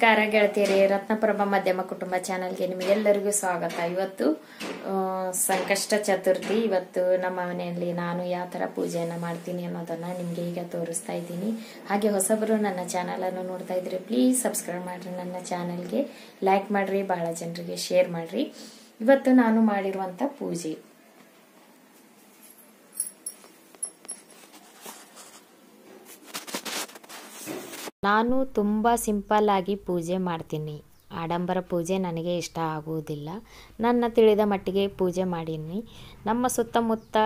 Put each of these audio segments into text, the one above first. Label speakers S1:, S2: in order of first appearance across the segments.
S1: ನಮಸ್ಕಾರ ಗೆಳತಿಯರಿ ರತ್ನಪ್ರಭಾ ಮಧ್ಯಮ ಕುಟುಂಬ ಚಾನಲ್ಗೆ ನಿಮಗೆಲ್ಲರಿಗೂ ಸ್ವಾಗತ ಇವತ್ತು ಸಂಕಷ್ಟ ಚತುರ್ಥಿ ಇವತ್ತು ನಮ್ಮ ಮನೆಯಲ್ಲಿ ನಾನು ಯಾವ ಥರ ಪೂಜೆಯನ್ನು ಮಾಡ್ತೀನಿ ಅನ್ನೋದನ್ನು ನಿಮಗೆ ಈಗ ತೋರಿಸ್ತಾ ಇದ್ದೀನಿ ಹಾಗೆ ಹೊಸಬರು ನನ್ನ ಚಾನಲನ್ನು ನೋಡ್ತಾ ಇದ್ರೆ ಪ್ಲೀಸ್ ಸಬ್ಸ್ಕ್ರೈಬ್ ಮಾಡಿರಿ ನನ್ನ ಚಾನಲ್ಗೆ ಲೈಕ್ ಮಾಡಿರಿ ಬಹಳ ಜನರಿಗೆ ಶೇರ್ ಮಾಡಿರಿ ಇವತ್ತು ನಾನು ಮಾಡಿರುವಂಥ ಪೂಜೆ ನಾನು ತುಂಬ ಸಿಂಪಲ್ಲಾಗಿ ಪೂಜೆ ಮಾಡ್ತೀನಿ ಆಡಂಬರ ಪೂಜೆ ನನಗೆ ಇಷ್ಟ ಆಗುವುದಿಲ್ಲ ನನ್ನ ತಿಳಿದ ಮಟ್ಟಿಗೆ ಪೂಜೆ ಮಾಡೀನಿ ನಮ್ಮ ಸುತ್ತಮುತ್ತ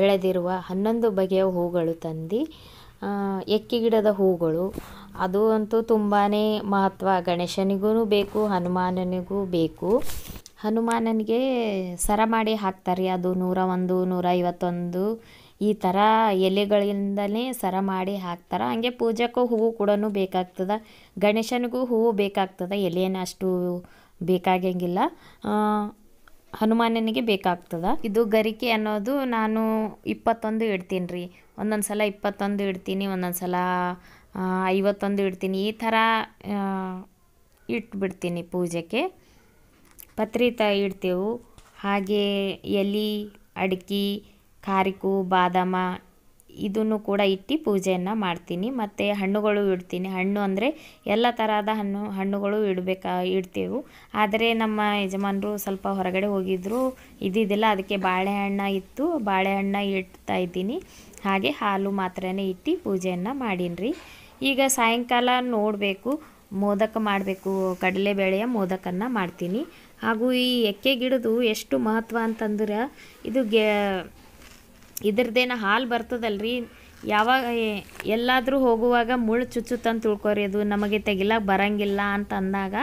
S1: ಬೆಳೆದಿರುವ ಹನ್ನೊಂದು ಬಗೆಯ ಹೂಗಳು ತಂದು ಎಕ್ಕಿ ಗಿಡದ ಹೂಗಳು ಅದು ಅಂತೂ ತುಂಬಾ ಮಹತ್ವ ಗಣೇಶನಿಗೂ ಬೇಕು ಹನುಮಾನನಿಗೂ ಬೇಕು ಹನುಮಾನನಿಗೆ ಸರ ಮಾಡಿ ಹಾಕ್ತಾರೆ ಅದು ನೂರ ಒಂದು ನೂರ ಐವತ್ತೊಂದು ಈ ಥರ ಎಲೆಗಳಿಂದಲೇ ಸರ ಮಾಡಿ ಹಾಕ್ತಾರೆ ಹಾಗೆ ಪೂಜೆಗೂ ಹೂವು ಕೂಡ ಬೇಕಾಗ್ತದೆ ಗಣೇಶನಿಗೂ ಹೂವು ಬೇಕಾಗ್ತದೆ ಎಲೆಯನ್ನು ಅಷ್ಟು ಬೇಕಾಗಂಗಿಲ್ಲ ಹನುಮಾನನಿಗೆ ಬೇಕಾಗ್ತದೆ ಇದು ಗರಿಕೆ ಅನ್ನೋದು ನಾನು ಇಪ್ಪತ್ತೊಂದು ಇಡ್ತೀನಿ ರೀ ಒಂದೊಂದು ಸಲ ಇಪ್ಪತ್ತೊಂದು ಇಡ್ತೀನಿ ಒಂದೊಂದು ಸಲ ಐವತ್ತೊಂದು ಇಡ್ತೀನಿ ಈ ಥರ ಇಟ್ಬಿಡ್ತೀನಿ ಪೂಜೆಗೆ ಪತ್ರಿ ತ ಇಡ್ತೇವೆ ಹಾಗೆ ಎಲೆ ಅಡಿಕೆ ಕಾರಿಕು ಬಾದಾಮ ಇದನ್ನು ಕೂಡ ಇಟ್ಟು ಪೂಜೆಯನ್ನು ಮಾಡ್ತೀನಿ ಮತ್ತು ಹಣ್ಣುಗಳು ಇಡ್ತೀನಿ ಹಣ್ಣು ಅಂದರೆ ಎಲ್ಲ ಥರದ ಹಣ್ಣು ಹಣ್ಣುಗಳು ಇಡಬೇಕಾ ಇಡ್ತೇವೆ ಆದರೆ ನಮ್ಮ ಯಜಮಾನರು ಸ್ವಲ್ಪ ಹೊರಗಡೆ ಹೋಗಿದ್ದರು ಇದ್ದಿದ್ದಿಲ್ಲ ಅದಕ್ಕೆ ಬಾಳೆಹಣ್ಣು ಇತ್ತು ಬಾಳೆಹಣ್ಣು ಇಡ್ತಾ ಇದ್ದೀನಿ ಹಾಗೆ ಹಾಲು ಮಾತ್ರನೇ ಇಟ್ಟು ಪೂಜೆಯನ್ನು ಮಾಡೀನಿ ಈಗ ಸಾಯಂಕಾಲ ನೋಡಬೇಕು ಮೋದಕ ಮಾಡಬೇಕು ಕಡಲೆಬೇಳೆಯ ಮೋದಕನ್ನು ಮಾಡ್ತೀನಿ ಹಾಗೂ ಈ ಎಕ್ಕೆ ಗಿಡದು ಎಷ್ಟು ಮಹತ್ವ ಅಂತಂದ್ರೆ ಇದು ಗೆ ಇದ್ರದ್ದೇನು ಹಾಲು ಬರ್ತದಲ್ರಿ ಯಾವಾಗ ಎಲ್ಲಾದರೂ ಹೋಗುವಾಗ ಮುಳ್ಳು ಚುಚ್ಚುತ್ತಂತ ತಿಳ್ಕೊರಿ ಅದು ನಮಗೆ ತೆಗಿಲಾಕ ಬರಂಗಿಲ್ಲ ಅಂತ ಅಂದಾಗ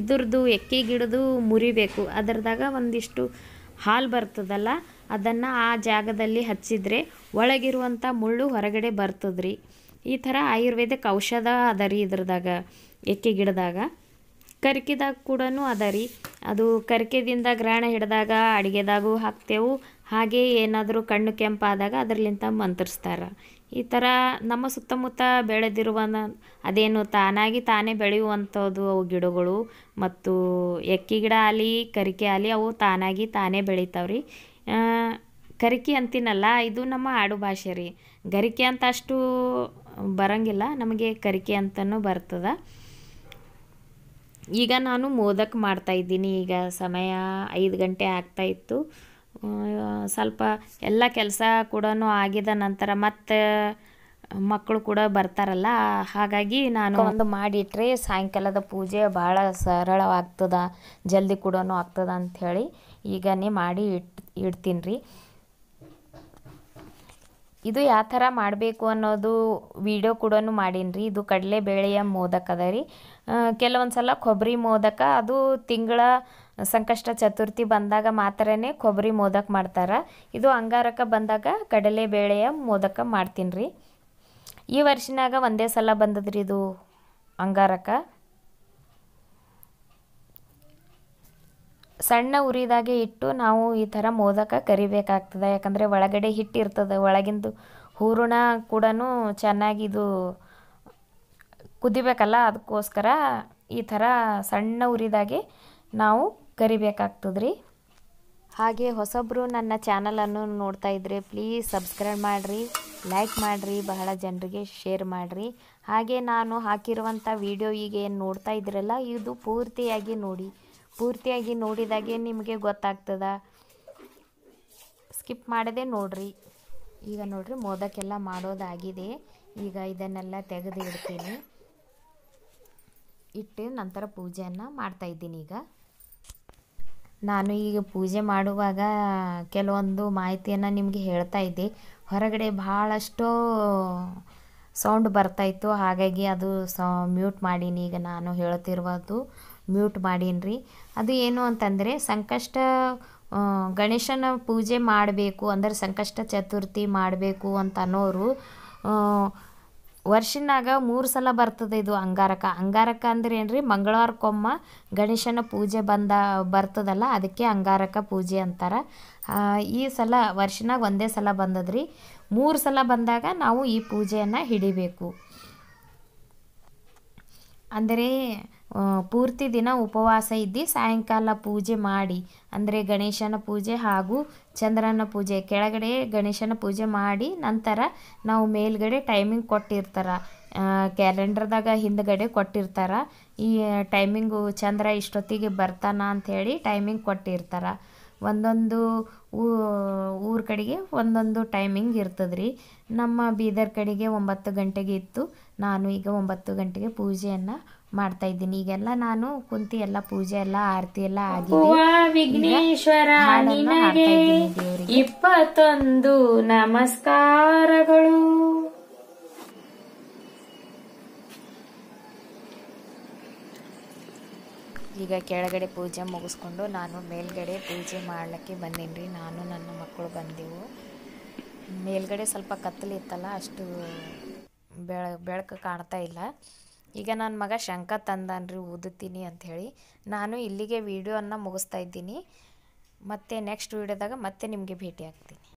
S1: ಇದ್ರದ್ದು ಎಕ್ಕಿ ಗಿಡದು ಮುರಿಬೇಕು ಅದರದಾಗ ಒಂದಿಷ್ಟು ಹಾಲು ಬರ್ತದಲ್ಲ ಅದನ್ನು ಆ ಜಾಗದಲ್ಲಿ ಹಚ್ಚಿದರೆ ಒಳಗಿರುವಂಥ ಮುಳ್ಳು ಹೊರಗಡೆ ಬರ್ತದ್ರಿ ಈ ಥರ ಆಯುರ್ವೇದಿಕ್ ಔಷಧ ಅದ ರೀ ಇದ್ರದಾಗ ಎಕ್ಕಿ ಗಿಡದಾಗ ಕರ್ಕಿದಾಗ ಕೂಡ ಅದ ರೀ ಅದು ಕರ್ಕಿದಿಂದ ಗ್ರಹಣ ಹಿಡಿದಾಗ ಅಡುಗೆದಾಗೂ ಹಾಕ್ತೇವೆ ಹಾಗೆ ಏನಾದರೂ ಕಣ್ಣು ಕೆಂಪಾದಾಗ ಅದರ್ಲಿಂತ ಮಂತ್ರಿಸ್ತಾರೆ ಈ ಥರ ನಮ್ಮ ಸುತ್ತಮುತ್ತ ಬೆಳೆದಿರುವ ಅದೇನು ತಾನಾಗಿ ತಾನೇ ಬೆಳೆಯುವಂಥದ್ದು ಅವು ಗಿಡಗಳು ಮತ್ತು ಎಕ್ಕಿ ಗಿಡ ಆಲಿ ಕರಿಕೆ ಆಲಿ ಅವು ತಾನಾಗಿ ತಾನೇ ಬೆಳಿತಾವ್ರಿ ಕರಿಕೆ ಅಂತೀನಲ್ಲ ಇದು ನಮ್ಮ ಆಡು ಭಾಷೆ ರೀ ಗರಿಕೆ ಅಂತ ಅಷ್ಟು ಬರಂಗಿಲ್ಲ ನಮಗೆ ಕರಿಕೆ ಅಂತಲೂ ಬರ್ತದೆ ಈಗ ನಾನು ಮೋದಕ್ ಮಾಡ್ತಾಯಿದ್ದೀನಿ ಈಗ ಸಮಯ ಐದು ಗಂಟೆ ಆಗ್ತಾಯಿತ್ತು ಸ್ವಲ್ಪ ಎಲ್ಲ ಕೆಲಸ ಕೂಡ ಆಗಿದ ನಂತರ ಮತ್ತೆ ಮಕ್ಕಳು ಕೂಡ ಬರ್ತಾರಲ್ಲ ಹಾಗಾಗಿ ನಾನು ಒಂದು ಮಾಡಿಟ್ರೆ ಸಾಯಂಕಾಲದ ಪೂಜೆ ಭಾಳ ಸರಳವಾಗ್ತದ ಜಲ್ದಿ ಕೂಡ ಆಗ್ತದ ಅಂಥೇಳಿ ಈಗನೇ ಮಾಡಿ ಇಟ್ ಇಡ್ತೀನಿ ರೀ ಇದು ಯಾವ ಥರ ಮಾಡಬೇಕು ಅನ್ನೋದು ವಿಡಿಯೋ ಕೂಡ ಮಾಡೀನಿ ರೀ ಇದು ಕಡಲೆಬೇಳೆಯ ಮೋದಕ ಅದ ರೀ ಕೆಲವೊಂದು ಸಲ ಕೊಬ್ಬರಿ ಮೋದಕ ಅದು ತಿಂಗಳ ಸಂಕಷ್ಟ ಚತುರ್ಥಿ ಬಂದಾಗ ಮಾತ್ರನೇ ಕೊಬ್ಬರಿ ಮೋದಕ ಮಾಡ್ತಾರೆ ಇದು ಅಂಗಾರಕ ಬಂದಾಗ ಕಡಲೆ ಬೇಳೆಯ ಮೋದಕ ಮಾಡ್ತೀನಿ ರೀ ಈ ವರ್ಷನಾಗ ಒಂದೇ ಸಲ ಬಂದದ್ರಿ ಇದು ಅಂಗಾರಕ ಸಣ್ಣ ಉರಿದಾಗೆ ಇಟ್ಟು ನಾವು ಈ ಥರ ಮೋದಕ ಕರಿಬೇಕಾಗ್ತದೆ ಯಾಕಂದರೆ ಒಳಗಡೆ ಹಿಟ್ಟಿರ್ತದೆ ಒಳಗಿಂದು ಹೂರಣ ಕೂಡ ಚೆನ್ನಾಗಿದು ಕುದಿಬೇಕಲ್ಲ ಅದಕ್ಕೋಸ್ಕರ ಈ ಥರ ಸಣ್ಣ ಉರಿದಾಗೆ ನಾವು ಕರಿಬೇಕಾಗ್ತದೆ ರೀ ಹಾಗೆ ಹೊಸೊಬ್ಬರು ನನ್ನ ಚಾನಲನ್ನು ನೋಡ್ತಾ ಇದ್ದರೆ ಪ್ಲೀಸ್ ಸಬ್ಸ್ಕ್ರೈಬ್ ಮಾಡಿರಿ ಲೈಕ್ ಮಾಡಿರಿ ಬಹಳ ಜನರಿಗೆ ಶೇರ್ ಮಾಡಿರಿ ಹಾಗೆ ನಾನು ಹಾಕಿರುವಂಥ ವೀಡಿಯೋ ಈಗ ಏನು ನೋಡ್ತಾ ಇದ್ದೀರಲ್ಲ ಇದು ಪೂರ್ತಿಯಾಗಿ ನೋಡಿ ಪೂರ್ತಿಯಾಗಿ ನೋಡಿದಾಗೆ ನಿಮಗೆ ಗೊತ್ತಾಗ್ತದ ಸ್ಕಿಪ್ ಮಾಡದೆ ನೋಡ್ರಿ ಈಗ ನೋಡ್ರಿ ಮೋದಕ್ಕೆಲ್ಲ ಮಾಡೋದಾಗಿದೆ ಈಗ ಇದನ್ನೆಲ್ಲ ತೆಗೆದು ಇಡ್ತೀನಿ ಇಟ್ಟು ನಂತರ ಪೂಜೆಯನ್ನು ಮಾಡ್ತಾಯಿದ್ದೀನಿ ಈಗ ನಾನು ಈಗ ಪೂಜೆ ಮಾಡುವಾಗ ಕೆಲವೊಂದು ಮಾಹಿತಿಯನ್ನು ನಿಮಗೆ ಹೇಳ್ತಾ ಇದ್ದೆ ಹೊರಗಡೆ ಭಾಳಷ್ಟು ಸೌಂಡ್ ಬರ್ತಾಯಿತ್ತು ಹಾಗಾಗಿ ಅದು ಸ ಮ್ಯೂಟ್ ಮಾಡೀನಿ ಈಗ ನಾನು ಹೇಳ್ತಿರುವುದು ಮ್ಯೂಟ್ ಮಾಡೀನಿ ಅದು ಏನು ಅಂತಂದರೆ ಸಂಕಷ್ಟ ಗಣೇಶನ ಪೂಜೆ ಮಾಡಬೇಕು ಅಂದರೆ ಸಂಕಷ್ಟ ಚತುರ್ಥಿ ಮಾಡಬೇಕು ಅಂತ ಅನ್ನೋರು ವರ್ಷನಾಗ ಮೂರು ಸಲ ಬರ್ತದೆ ಇದು ಅಂಗಾರಕ ಅಂಗಾರಕ ಅಂದ್ರೆ ಏನು ರೀ ಮಂಗಳವಾರಕ್ಕೊಮ್ಮ ಗಣೇಶನ ಪೂಜೆ ಬಂದ ಬರ್ತದಲ್ಲ ಅದಕ್ಕೆ ಅಂಗಾರಕ ಪೂಜೆ ಅಂತಾರೆ ಈ ಸಲ ವರ್ಷನಾಗ ಒಂದೇ ಸಲ ಬಂದದ್ರಿ ಮೂರು ಸಲ ಬಂದಾಗ ನಾವು ಈ ಪೂಜೆಯನ್ನು ಹಿಡಿಬೇಕು ಅಂದರೆ ಪೂರ್ತಿ ದಿನ ಉಪವಾಸ ಇದ್ದು ಸಾಯಂಕಾಲ ಪೂಜೆ ಮಾಡಿ ಅಂದರೆ ಗಣೇಶನ ಪೂಜೆ ಹಾಗೂ ಚಂದ್ರನ ಪೂಜೆ ಕೆಳಗಡೆ ಗಣೇಶನ ಪೂಜೆ ಮಾಡಿ ನಂತರ ನಾವು ಮೇಲ್ಗಡೆ ಟೈಮಿಂಗ್ ಕೊಟ್ಟಿರ್ತಾರೆ ಕ್ಯಾಲೆಂಡರ್ದಾಗ ಹಿಂದ್ಗಡೆ ಕೊಟ್ಟಿರ್ತಾರೆ ಈ ಟೈಮಿಂಗು ಚಂದ್ರ ಇಷ್ಟೊತ್ತಿಗೆ ಬರ್ತಾನ ಅಂಥೇಳಿ ಟೈಮಿಂಗ್ ಕೊಟ್ಟಿರ್ತಾರೆ ಒಂದೊಂದು ಊರ ಕಡೆಗೆ ಒಂದೊಂದು ಟೈಮಿಂಗ್ ಇರ್ತದ್ರಿ ನಮ್ಮ ಬೀದರ್ ಕಡೆಗೆ ಒಂಬತ್ತು ಗಂಟೆಗೆ ಇತ್ತು ನಾನು ಈಗ ಒಂಬತ್ತು ಗಂಟೆಗೆ ಪೂಜೆಯನ್ನು ಮಾಡ್ತಾ ಇದ್ದೀನಿ ಈಗೆಲ್ಲ ನಾನು ಕುಂತಿ ಎಲ್ಲ ಪೂಜೆ ಎಲ್ಲ ಆರತಿ ಎಲ್ಲ ಆಗಿದೆ ಇಪ್ಪತ್ತೊಂದು ನಮಸ್ಕಾರಗಳು ಈಗ ಕೆಳಗಡೆ ಪೂಜೆ ಮುಗಿಸ್ಕೊಂಡು ನಾನು ಮೇಲ್ಗಡೆ ಪೂಜೆ ಮಾಡ್ಲಿಕ್ಕೆ ಬಂದೀನಿ ನಾನು ನನ್ನ ಮಕ್ಕಳು ಬಂದಿವು ಮೇಲ್ಗಡೆ ಸ್ವಲ್ಪ ಕತ್ತಲಿತ್ತಲ್ಲ ಅಷ್ಟು ಬೆಳ ಬೆಳಕು ಕಾಣ್ತಾ ಇಲ್ಲ ಈಗ ನನ್ನ ಮಗ ಶಂಕ ತಂದಾನ್ರಿ ಓದುತ್ತೀನಿ ಅಂಥೇಳಿ ನಾನು ಇಲ್ಲಿಗೆ ಅನ್ನ ಮುಗಿಸ್ತಾ ಇದ್ದೀನಿ ಮತ್ತೆ ನೆಕ್ಸ್ಟ್ ವೀಡಿಯೋದಾಗ ಮತ್ತೆ ನಿಮಗೆ ಭೇಟಿ ಆಗ್ತೀನಿ